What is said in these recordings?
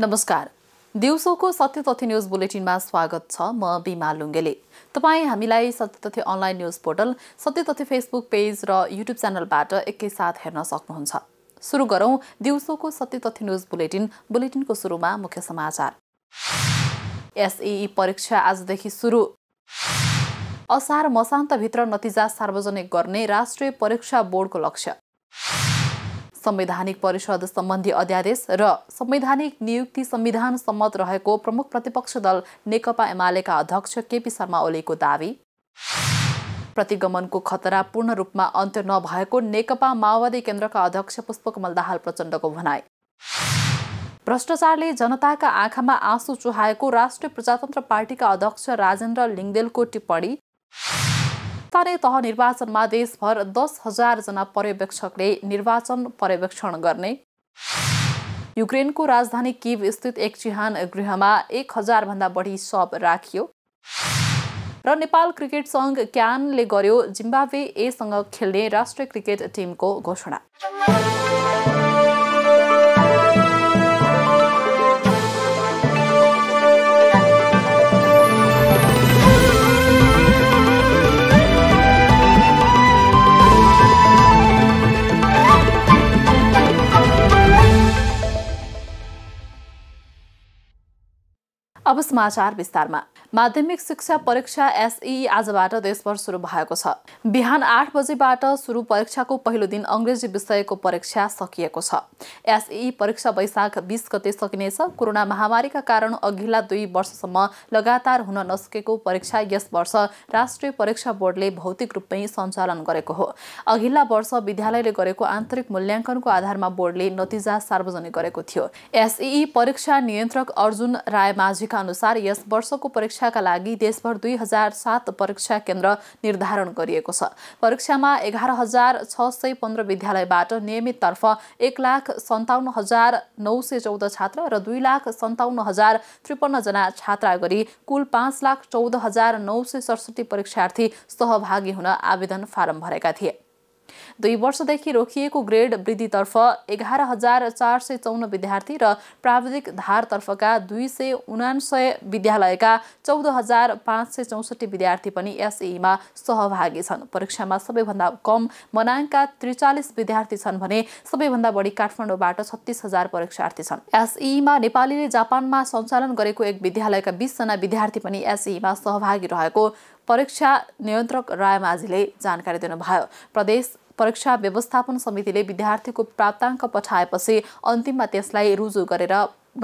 नमस्कार दिउँसोको सत्य तथ्य न्युज बुलेटिनमा स्वागत छ म बिमा लुङ्गेले तपाईँ हामीलाई सत्य तथ्य अनलाइन न्युज पोर्टल सत्य तथ्य फेसबुक पेज र युट्युब च्यानलबाट एकैसाथ हेर्न सक्नुहुन्छ सुरु गरौँ दिउँसोको सत्य तथ्य न्युज बुलेटिन बुलेटिनको सुरुमा मुख्य समाचार एसई परीक्षा आजदेखि सुरु असार मसान्तभित्र नतिजा सार्वजनिक गर्ने राष्ट्रिय परीक्षा बोर्डको लक्ष्य संवैधानिक परिषद सम्बन्धी अध्यादेश र संवैधानिक नियुक्ति संविधान सम्मत रहेको प्रमुख प्रतिपक्ष दल नेकपा एमालेका अध्यक्ष केपी शर्मा ओलीको दावी प्रतिगमनको खतरा पूर्ण रूपमा अन्त्य नभएको नेकपा माओवादी केन्द्रका अध्यक्ष पुष्पकमल दाहाल प्रचण्डको भनाई भ्रष्टाचारले जनताका आँखामा आँसु चुहाएको राष्ट्रिय प्रजातन्त्र पार्टीका अध्यक्ष राजेन्द्र लिङ्गदेलको टिप्पणी स्थानीय तह निर्वाचनमा देशभर दस हजारजना पर्यवेक्षकले निर्वाचन पर्यवेक्षण गर्ने युक्रेनको राजधानी किभ स्थित एक चिहान गृहमा एक भन्दा बढी सब राखियो र नेपाल क्रिकेट सङ्घ क्यानले गर्यो जिम्बावे एसँग खेल्ने राष्ट्रिय क्रिकेट टिमको घोषणा अब समाचार विस्तारमा माध्यमिक शिक्षा परीक्षा एसई आजबाट देशभर सुरु भएको छ बिहान आठ बजेबाट सुरु परीक्षाको पहिलो दिन अङ्ग्रेजी विषयको परीक्षा सकिएको छ एसई परीक्षा वैशाख बिस गते सकिनेछ कोरोना महामारीका कारण अघिल्ला दुई वर्षसम्म लगातार हुन नसकेको परीक्षा यस वर्ष राष्ट्रिय परीक्षा बोर्डले भौतिक रूपमै सञ्चालन गरेको हो अघिल्ला वर्ष विद्यालयले गरेको आन्तरिक मूल्याङ्कनको आधारमा बोर्डले नतिजा सार्वजनिक गरेको थियो एसई परीक्षा नियन्त्रक अर्जुन रायमाझीका अनुसार यस वर्षको परीक्षाका लागि देशभर दुई हजार सात परीक्षा केन्द्र निर्धारण गरिएको छ परीक्षामा एघार हजार छ सय पन्ध्र विद्यालयबाट नियमिततर्फ एक लाख सन्ताउन्न हजार नौ सय चौध छात्र र दुई लाख सन्ताउन्न हजार त्रिपन्नजना छात्रा गरी कुल पाँच लाख चौध हजार नौ सय सडसठी परीक्षार्थी सहभागी हुन आवेदन फारम भरेका थिए दुई वर्षदेखि रोकिएको ग्रेड वृद्धितर्फ एघार हजार चार सय चौन विद्यार्थी र प्राविधिक धारतर्फका दुई सय उनान्सय विद्यालयका चौध हजार पाँच सय चौसठी विद्यार्थी पनि एसएमा सहभागी छन् परीक्षामा सबैभन्दा कम मनाङका त्रिचालिस विद्यार्थी छन् भने सबैभन्दा बढी काठमाडौँबाट छत्तिस हजार परीक्षार्थी छन् एसईमा नेपालीले जापानमा सञ्चालन गरेको एक विद्यालयका बिसजना विद्यार्थी पनि एसईमा सहभागी रहेको परीक्षा नियन्त्रक रायमाझीले जानकारी दिनुभयो प्रदेश परीक्षा व्यवस्थापन समितिले विद्यार्थीको प्राप्ताङ्क पठाएपछि अन्तिममा त्यसलाई रुजु गरेर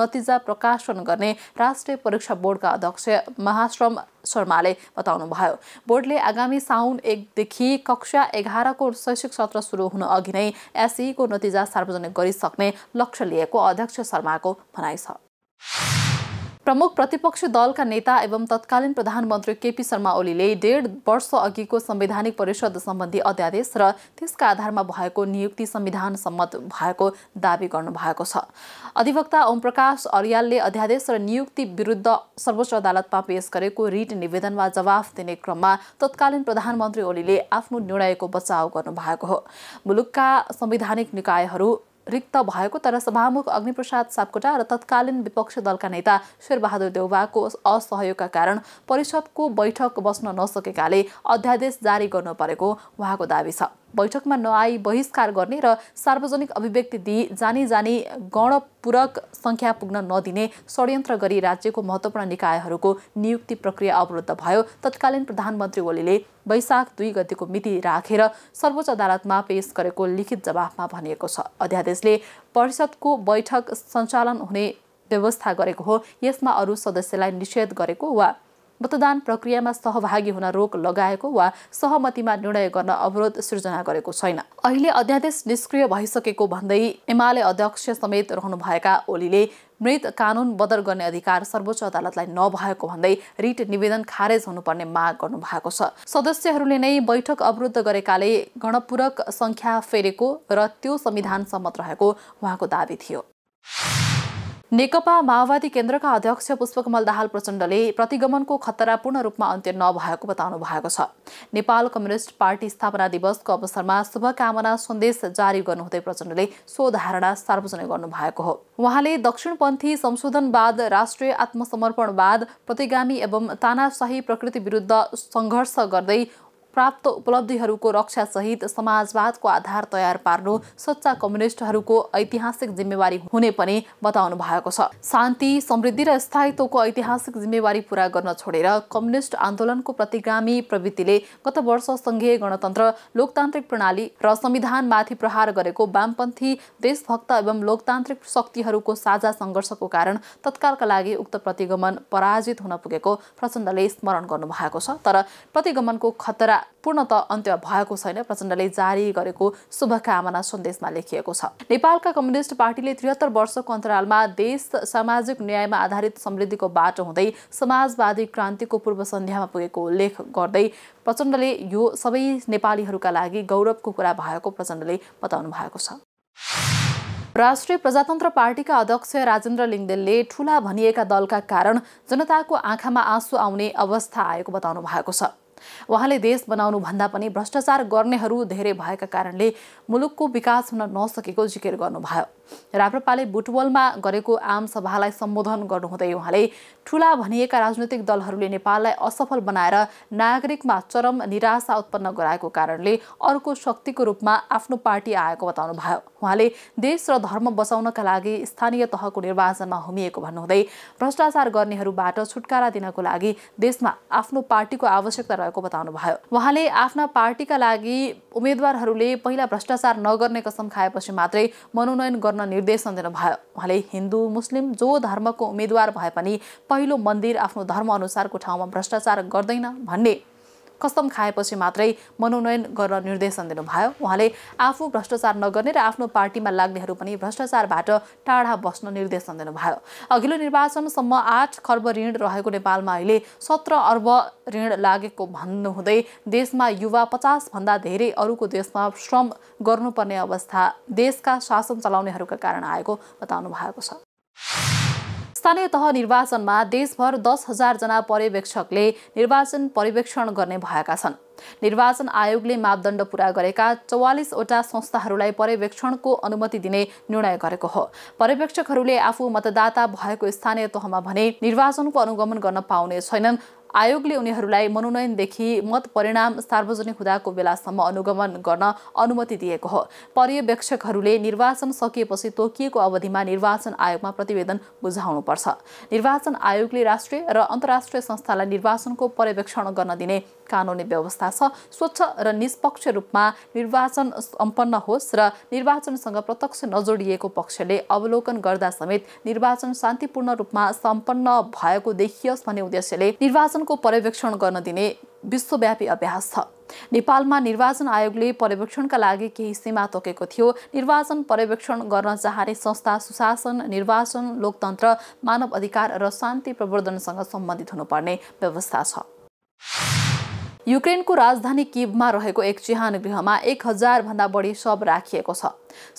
नतिजा प्रकाशन गर्ने राष्ट्रिय परीक्षा बोर्डका अध्यक्ष महाश्रम शर्माले बताउनुभयो बोर्डले आगामी साउन एकदेखि कक्षा एघारको शैक्षिक सत्र सुरु हुन अघि नै एसईको नतिजा सार्वजनिक गरिसक्ने लक्ष्य लिएको अध्यक्ष शर्माको भनाइ छ प्रमुख प्रतिपक्षी दलका नेता एवं तत्कालीन प्रधानमन्त्री केपी शर्मा ओलीले डेढ वर्ष अघिको संवैधानिक परिषद सम्बन्धी अध्यादेश र त्यसका आधारमा भएको नियुक्ति संविधान सम्मत भएको दावी गर्नुभएको छ अधिवक्ता ओमप्रकाश अर्यालले अध्यादेश र नियुक्ति विरुद्ध सर्वोच्च अदालतमा पेश गरेको रिट निवेदनमा जवाफ दिने क्रममा तत्कालीन प्रधानमन्त्री ओलीले आफ्नो निर्णयको बचाउ गर्नुभएको हो मुलुकका संवैधानिक निकायहरू रिक्त भएको तर सभामुख अग्निप्रसाद सापकोटा र तत्कालीन विपक्षी दलका नेता शेरबहादुर देउवाको असहयोगका कारण परिषदको बैठक बस्न नसकेकाले अध्यादेश जारी गर्नु परेको उहाँको दावी छ बैठकमा नआई बहिष्कार गर्ने र सार्वजनिक अभिव्यक्ति दिई जानी जानी गणपूरक सङ्ख्या पुग्न नदिने षड्यन्त्र गरी राज्यको महत्त्वपूर्ण निकायहरूको नियुक्ति प्रक्रिया अवरुद्ध भयो तत्कालीन प्रधानमन्त्री ओलीले वैशाख दुई गतिको मिति राखेर सर्वोच्च अदालतमा पेश गरेको लिखित जवाफमा भनिएको छ अध्यादेशले परिषदको बैठक सञ्चालन हुने व्यवस्था गरेको हो यसमा अरू सदस्यलाई निषेध गरेको वा मतदान प्रक्रियामा सहभागी हुन रोक लगाएको वा सहमतिमा निर्णय गर्न अवरोध सृजना गरेको छैन अहिले अध्यादेश निष्क्रिय भइसकेको भन्दै एमाले अध्यक्ष समेत रहनुभएका ओलीले मृत कानुन बदर गर्ने अधिकार सर्वोच्च अदालतलाई नभएको भन्दै रिट निवेदन खारेज हुनुपर्ने माग गर्नुभएको छ सदस्यहरूले नै बैठक अवरुद्ध गरेकाले गणपूरक सङ्ख्या फेरेको र त्यो संविधान सम्मत रहेको उहाँको दावी थियो नेकपा माओवादी केन्द्रका अध्यक्ष पुष्पकमल दाहाल प्रचण्डले प्रतिगमनको खतरा पूर्ण रूपमा अन्त्य नभएको बताउनु भएको छ नेपाल कम्युनिस्ट पार्टी स्थापना दिवसको अवसरमा शुभकामना सन्देश जारी गर्नुहुँदै प्रचण्डले सो धारणा सार्वजनिक गर्नुभएको हो उहाँले दक्षिणपन्थी संशोधनवाद राष्ट्रिय आत्मसमर्पणवाद प्रतिगामी एवं तानाशाही प्रकृति विरुद्ध सङ्घर्ष गर्दै प्राप्त उपलब्धिहरूको रक्षासहित समाजवादको आधार तयार पार्नु सच्चा कम्युनिस्टहरूको ऐतिहासिक जिम्मेवारी हुने पनि बताउनु भएको छ शान्ति समृद्धि र स्थायित्वको ऐतिहासिक जिम्मेवारी पूरा गर्न छोडेर कम्युनिस्ट आन्दोलनको प्रतिगामी प्रवृत्तिले गत वर्ष सङ्घीय गणतन्त्र लोकतान्त्रिक प्रणाली र संविधानमाथि प्रहार गरेको वामपन्थी देशभक्त एवं लोकतान्त्रिक शक्तिहरूको साझा सङ्घर्षको कारण तत्कालका लागि उक्त प्रतिगमन पराजित हुन पुगेको प्रचण्डले स्मरण गर्नुभएको छ तर प्रतिगमनको खतरा पूर्णत अन्त्य भएको छैन प्रचण्डले जारी गरेको शुभकामना सन्देशमा लेखिएको छ नेपालका कम्युनिष्ट पार्टीले त्रिहत्तर वर्षको अन्तरालमा देश सामाजिक न्यायमा आधारित समृद्धिको बाटो हुँदै समाजवादी क्रान्तिको पूर्व सन्ध्यामा पुगेको उल्लेख गर्दै प्रचण्डले यो सबै नेपालीहरूका लागि गौरवको कुरा भएको प्रचण्डले बताउनु भएको छ राष्ट्रिय प्रजातन्त्र पार्टीका अध्यक्ष राजेन्द्र लिङ्गदेलले ठुला भनिएका दलका कारण जनताको आँखामा आँसु आउने अवस्था आएको बताउनु भएको छ उहाँले देश बनाउनु भन्दा पनि भ्रष्टाचार गर्नेहरू धेरै भएका कारणले मुलुकको विकास हुन नसकेको जिकिर गर्नुभयो राप्रपाले बुटवलमा गरेको आम सभालाई सम्बोधन गर्नुहुँदै उहाँले ठुला भनिएका राजनैतिक दलहरूले नेपाललाई असफल बनाएर नागरिकमा चरम निराशा उत्पन्न गराएको कारणले अर्को शक्तिको रूपमा आफ्नो पार्टी आएको बताउनुभयो उहाँले देश र धर्म बचाउनका लागि स्थानीय तहको निर्वाचनमा हुमिएको भन्नुहुँदै भ्रष्टाचार गर्नेहरूबाट छुटकारा दिनको लागि देशमा आफ्नो पार्टीको आवश्यकता भएको भयो उहाँले आफ्ना पार्टीका लागि उम्मेद्वारहरूले पहिला भ्रष्टाचार नगर्ने कसम खाएपछि मात्रै मनोनयन गर्न निर्देशन दिनुभयो उहाँले हिन्दू मुस्लिम जो धर्मको उम्मेद्वार भए पनि पहिलो मन्दिर आफ्नो अनुसारको ठाउँमा भ्रष्टाचार गर्दैन भन्ने कसम खाएपछि मात्रै मनोनयन गर्न निर्देशन दिनुभयो उहाँले आफू भ्रष्टाचार नगर्ने र आफ्नो पार्टीमा लाग्नेहरू पनि भ्रष्टाचारबाट टाढा बस्न निर्देशन दिनुभयो अघिल्लो निर्वाचनसम्म आठ खर्ब ऋण रहेको नेपालमा अहिले सत्र अर्ब ऋण लागेको भन्नुहुँदै देशमा युवा पचासभन्दा धेरै अरूको देशमा श्रम गर्नुपर्ने अवस्था देशका शासन चलाउनेहरूका कारण आएको बताउनु भएको छ स्थानीय तह निर्वाचनमा देशभर दस हजारजना पर्यवेक्षकले निर्वाचन पर्यवेक्षण गर्ने भएका छन् निर्वाचन आयोगले मापदण्ड पूरा गरेका चौवालिसवटा संस्थाहरूलाई पर्यवेक्षणको अनुमति दिने निर्णय गरेको हो पर्यवेक्षकहरूले आफू मतदाता भएको स्थानीय तहमा भने निर्वाचनको अनुगमन गर्न पाउने छैनन् आयोगले उनीहरूलाई मनोनयनदेखि मत परिणाम सार्वजनिक हुँदाको बेलासम्म अनुगमन गर्न अनुमति दिएको हो पर्यवेक्षकहरूले निर्वाचन सकिएपछि तोकिएको अवधिमा निर्वाचन आयोगमा प्रतिवेदन बुझाउनुपर्छ निर्वाचन आयोगले राष्ट्रिय र अन्तर्राष्ट्रिय संस्थालाई निर्वाचनको पर्यवेक्षण गर्न दिने कानुनी व्यवस्था छ स्वच्छ र निष्पक्ष रूपमा निर्वाचन सम्पन्न होस् र निर्वाचनसँग प्रत्यक्ष नजोडिएको पक्षले अवलोकन गर्दा समेत निर्वाचन शान्तिपूर्ण रूपमा सम्पन्न भएको देखियोस् भन्ने उद्देश्यले निर्वाचन निर्वाचनको पर्यवेक्षण गर्न दिने विश्वव्यापी अभ्यास छ नेपालमा निर्वाचन आयोगले पर्यवेक्षणका लागि केही सीमा तोकेको थियो निर्वाचन पर्यवेक्षण गर्न चाहने संस्था सुशासन निर्वाचन लोकतन्त्र मानव अधिकार र शान्ति प्रवर्धनसँग सम्बन्धित हुनुपर्ने व्यवस्था छ युक्रेनको राजधानी किबमा रहेको एक चिहान गृहमा एक भन्दा बढी शव राखिएको छ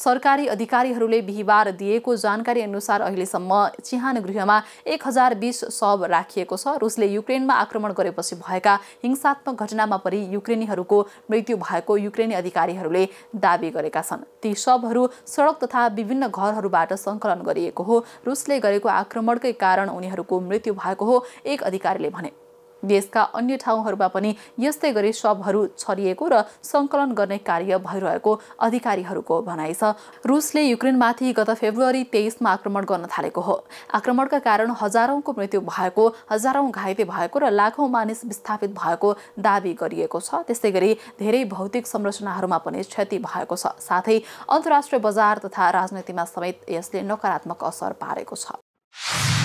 सरकारी अधिकारीहरूले बिहिबार दिएको जानकारी अनुसार अहिलेसम्म चिहान गृहमा एक हजार बिस शव राखिएको छ रुसले युक्रेनमा आक्रमण गरेपछि भएका हिंसात्मक घटनामा परि युक्रेनीहरूको मृत्यु भएको युक्रेनी अधिकारीहरूले दावी गरेका छन् ती शवहरू सडक तथा विभिन्न घरहरूबाट सङ्कलन गरिएको हो रुसले गरेको आक्रमणकै कारण उनीहरूको मृत्यु भएको हो एक अधिकारीले भने देशका अन्य ठाउँहरूमा पनि यस्तै गरी शवहरू छरिएको र सङ्कलन गर्ने कार्य भइरहेको अधिकारीहरूको भनाइ छ रुसले युक्रेनमाथि गत फेब्रुअरी तेइसमा आक्रमण गर्न थालेको हो आक्रमणका कारण हजारौँको मृत्यु भएको हजारौँ घाइते भएको र लाखौँ मानिस विस्थापित भएको दावी गरिएको छ त्यस्तै गरी धेरै भौतिक संरचनाहरूमा पनि क्षति भएको छ साथै अन्तर्राष्ट्रिय बजार तथा राजनीतिमा समेत यसले नकारात्मक असर पारेको छ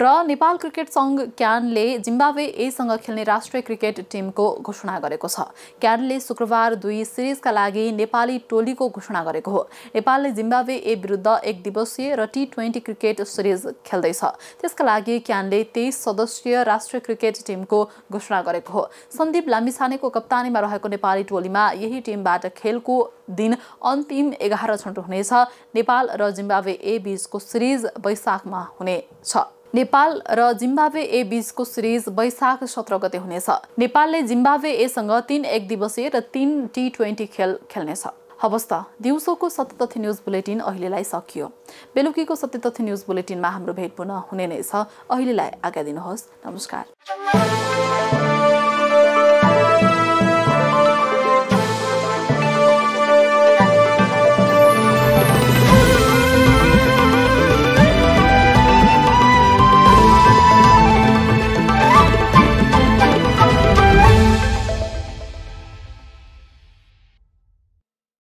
र नेपाल क्रिकेट सङ्घ क्यानले जिम्बावे एसँग खेल्ने राष्ट्रिय क्रिकेट टिमको घोषणा गरेको छ क्यानले शुक्रबार दुई सिरिजका लागि नेपाली टोलीको घोषणा गरेको हो नेपालले जिम्बावे ए विरुद्ध एक दिवसीय र टी ट्वेन्टी क्रिकेट सिरिज खेल्दैछ त्यसका लागि क्यानले तेइस सदस्यीय राष्ट्रिय क्रिकेट टिमको घोषणा गरेको हो सन्दीप लामिछानेको कप्तानीमा रहेको नेपाली टोलीमा यही टिमबाट खेलको दिन अन्तिम एघार छनौट हुनेछ नेपाल र जिम्बावे ए बिचको सिरिज वैशाखमा हुनेछ नेपाल र जिम्बावे ए बीचको सिरिज वैशाख सत्र गते हुनेछ नेपालले जिम्बावे एसँग तीन एक दिवसीय र तीन टी ट्वेन्टी खेल खेल्नेछ हवस् त दिउँसोको सत्यतथ्य न्युज बुलेटिन अहिलेलाई सकियो बेलुकीको सत्यतथ्य न्युज बुलेटिनमा हाम्रो भेट पुनः हुने नै छ अहिलेलाई आज्ञा दिनुहोस् नमस्कार